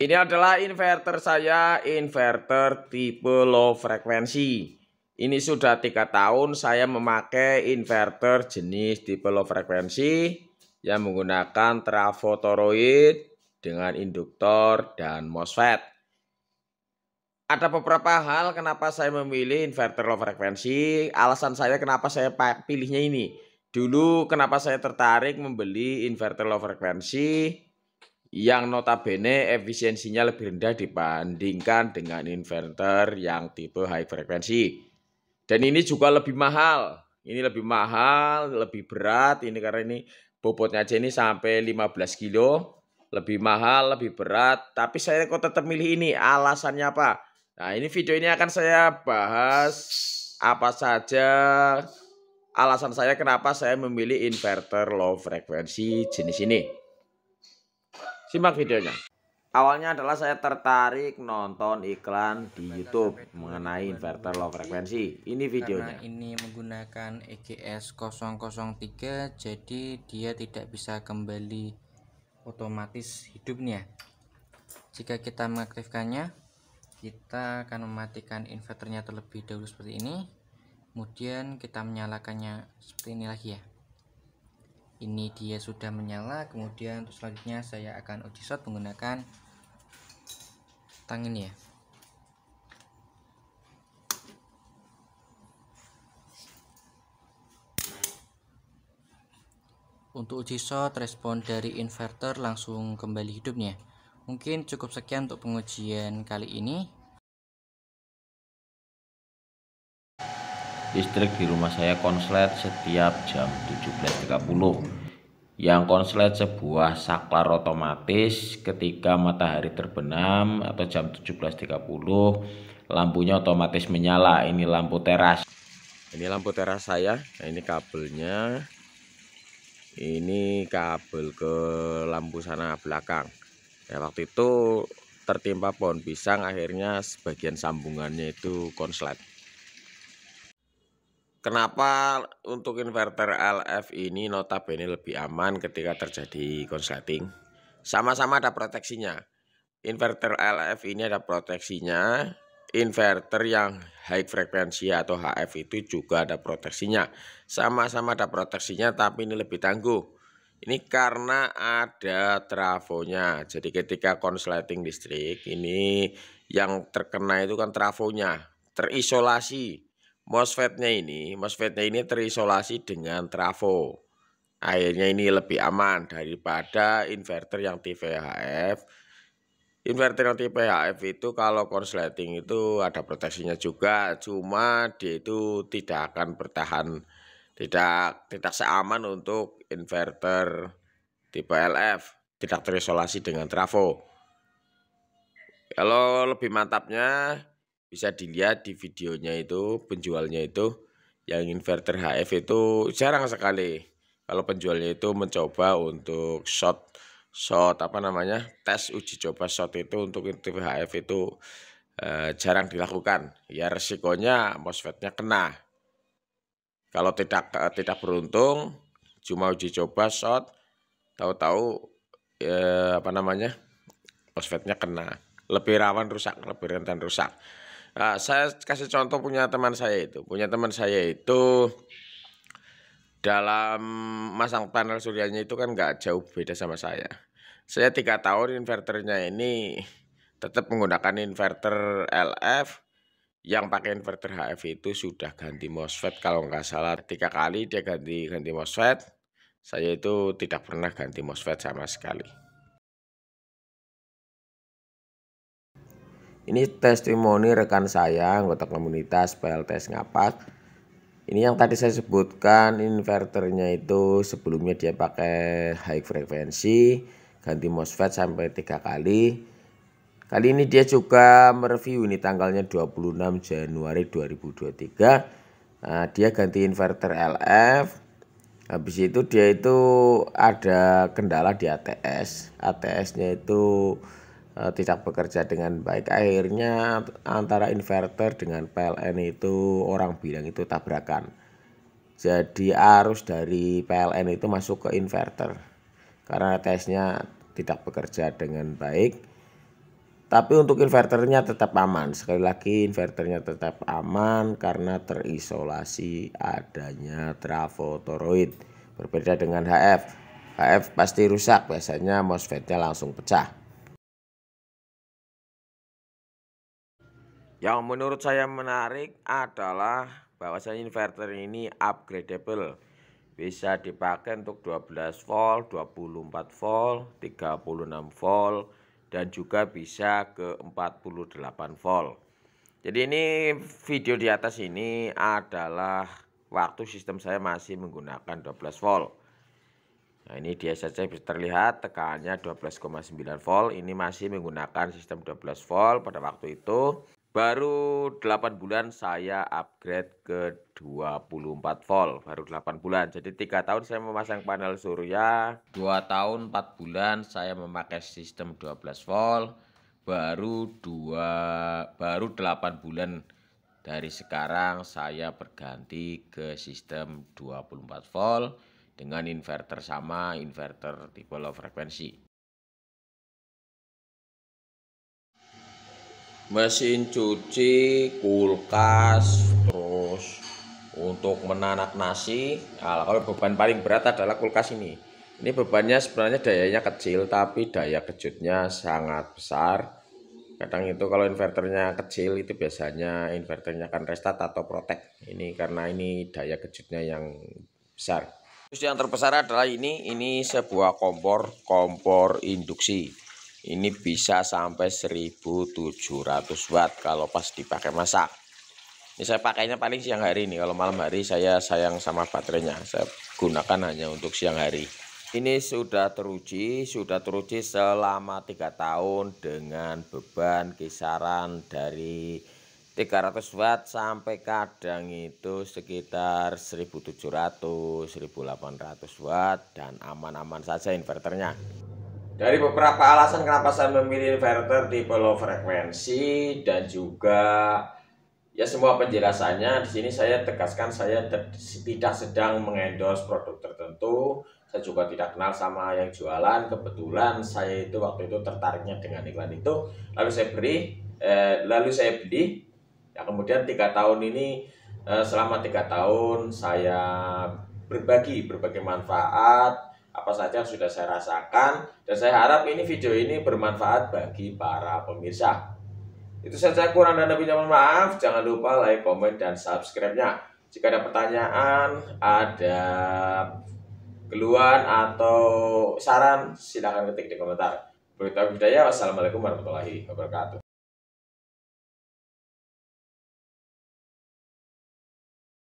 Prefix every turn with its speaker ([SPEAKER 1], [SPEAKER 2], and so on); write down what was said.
[SPEAKER 1] Ini adalah inverter saya, inverter tipe low frekuensi. Ini sudah tiga tahun saya memakai inverter jenis tipe low frekuensi yang menggunakan trafo toroid dengan induktor dan MOSFET. Ada beberapa hal kenapa saya memilih inverter low frekuensi. Alasan saya kenapa saya pilihnya ini. Dulu kenapa saya tertarik membeli inverter low frekuensi yang notabene efisiensinya lebih rendah dibandingkan dengan inverter yang tipe high frekuensi. Dan ini juga lebih mahal. Ini lebih mahal, lebih berat. Ini karena ini bobotnya aja ini sampai 15 kilo. Lebih mahal, lebih berat. Tapi saya kok tetap milih ini. Alasannya apa? Nah ini video ini akan saya bahas apa saja alasan saya kenapa saya memilih inverter low frekuensi jenis ini. Simak videonya. Awalnya adalah saya tertarik nonton iklan di YouTube mengenai inverter low frekuensi. Ini videonya. Karena ini menggunakan EGS 003 jadi dia tidak bisa kembali otomatis hidupnya. Jika kita mengaktifkannya, kita akan mematikan inverternya terlebih dahulu seperti ini. Kemudian kita menyalakannya seperti ini lagi ya ini dia sudah menyala kemudian untuk selanjutnya saya akan uji shot menggunakan tang ini ya untuk uji shot respon dari inverter langsung kembali hidupnya mungkin cukup sekian untuk pengujian kali ini listrik di rumah saya konslet setiap jam 17.30 yang konslet sebuah saklar otomatis ketika matahari terbenam atau jam 17.30 lampunya otomatis menyala ini lampu teras ini lampu teras saya nah, ini kabelnya ini kabel ke lampu sana belakang ya waktu itu tertimpa pohon pisang akhirnya sebagian sambungannya itu konslet Kenapa untuk inverter LF ini notabene lebih aman ketika terjadi konsleting? Sama-sama ada proteksinya. Inverter LF ini ada proteksinya. Inverter yang high frekuensi atau HF itu juga ada proteksinya. Sama-sama ada proteksinya tapi ini lebih tangguh. Ini karena ada trafonya. Jadi ketika konsleting listrik ini yang terkena itu kan trafonya terisolasi MOSFET-nya ini, MOSFET-nya ini terisolasi dengan trafo. Akhirnya ini lebih aman daripada inverter yang TVHF. Inverter yang TVHF itu kalau konsleting itu ada proteksinya juga, cuma dia itu tidak akan bertahan tidak tidak seaman untuk inverter tipe LF, tidak terisolasi dengan trafo. Kalau lebih mantapnya bisa dilihat di videonya itu penjualnya itu yang inverter HF itu jarang sekali kalau penjualnya itu mencoba untuk shot short apa namanya tes uji coba shot itu untuk inverter HF itu eh, jarang dilakukan ya resikonya MOSFETnya kena kalau tidak eh, tidak beruntung cuma uji coba shot tahu-tahu eh, apa namanya MOSFETnya kena lebih rawan rusak lebih rentan rusak Nah, saya kasih contoh punya teman saya itu. Punya teman saya itu dalam masang panel surianya itu kan nggak jauh beda sama saya. Saya tiga tahun inverternya ini tetap menggunakan inverter LF yang pakai inverter HF itu sudah ganti MOSFET kalau nggak salah tiga kali dia ganti ganti MOSFET saya itu tidak pernah ganti MOSFET sama sekali. Ini testimoni rekan saya anggota komunitas PLTS Ngapak. Ini yang tadi saya sebutkan inverternya itu sebelumnya dia pakai high frequency, ganti MOSFET sampai tiga kali. Kali ini dia juga mereview ini tanggalnya 26 Januari 2023. Nah, dia ganti inverter LF. Habis itu dia itu ada kendala di ATS. ATS-nya itu Eh, tidak bekerja dengan baik akhirnya antara inverter dengan PLN itu orang bilang itu tabrakan jadi arus dari PLN itu masuk ke inverter karena tesnya tidak bekerja dengan baik tapi untuk inverternya tetap aman sekali lagi inverternya tetap aman karena terisolasi adanya trafo toroid berbeda dengan HF HF pasti rusak biasanya MOSFETnya langsung pecah Yang menurut saya menarik adalah bahwasanya inverter ini upgradable. Bisa dipakai untuk 12 volt, 24 volt, 36 volt dan juga bisa ke 48 volt. Jadi ini video di atas ini adalah waktu sistem saya masih menggunakan 12 volt. Nah ini dia saja bisa terlihat tekanannya 12,9 volt. Ini masih menggunakan sistem 12 volt pada waktu itu. Baru 8 bulan saya upgrade ke 24 volt, baru 8 bulan. Jadi tiga tahun saya memasang panel surya, 2 tahun 4 bulan saya memakai sistem 12 volt, baru 2 baru 8 bulan dari sekarang saya berganti ke sistem 24 volt dengan inverter sama, inverter tipe low frekuensi. mesin cuci kulkas terus untuk menanak nasi nah, kalau beban paling berat adalah kulkas ini ini bebannya sebenarnya dayanya kecil tapi daya kejutnya sangat besar kadang itu kalau inverternya kecil itu biasanya inverternya akan restart atau protect ini karena ini daya kejutnya yang besar terus yang terbesar adalah ini ini sebuah kompor kompor induksi ini bisa sampai 1700 watt kalau pas dipakai masak ini saya pakainya paling siang hari ini kalau malam hari saya sayang sama baterainya saya gunakan hanya untuk siang hari ini sudah teruji sudah teruji selama tiga tahun dengan beban kisaran dari 300 watt sampai kadang itu sekitar 1700 1800 watt dan aman-aman saja inverternya dari beberapa alasan kenapa saya memilih inverter tipe low frekuensi dan juga ya semua penjelasannya di sini saya tegaskan saya tidak sedang mengendorse produk tertentu. Saya juga tidak kenal sama yang jualan. Kebetulan saya itu waktu itu tertariknya dengan iklan itu, lalu saya beri, eh, lalu saya beli. Ya, kemudian tiga tahun ini eh, selama tiga tahun saya berbagi berbagai manfaat apa saja yang sudah saya rasakan dan saya harap ini video ini bermanfaat bagi para pemirsa. Itu saja kurang dan lebihnya mohon maaf. Jangan lupa like, komen, dan subscribe-nya. Jika ada pertanyaan, ada keluhan atau saran, silahkan ketik di komentar. Berita budaya, wassalamualaikum warahmatullahi wabarakatuh.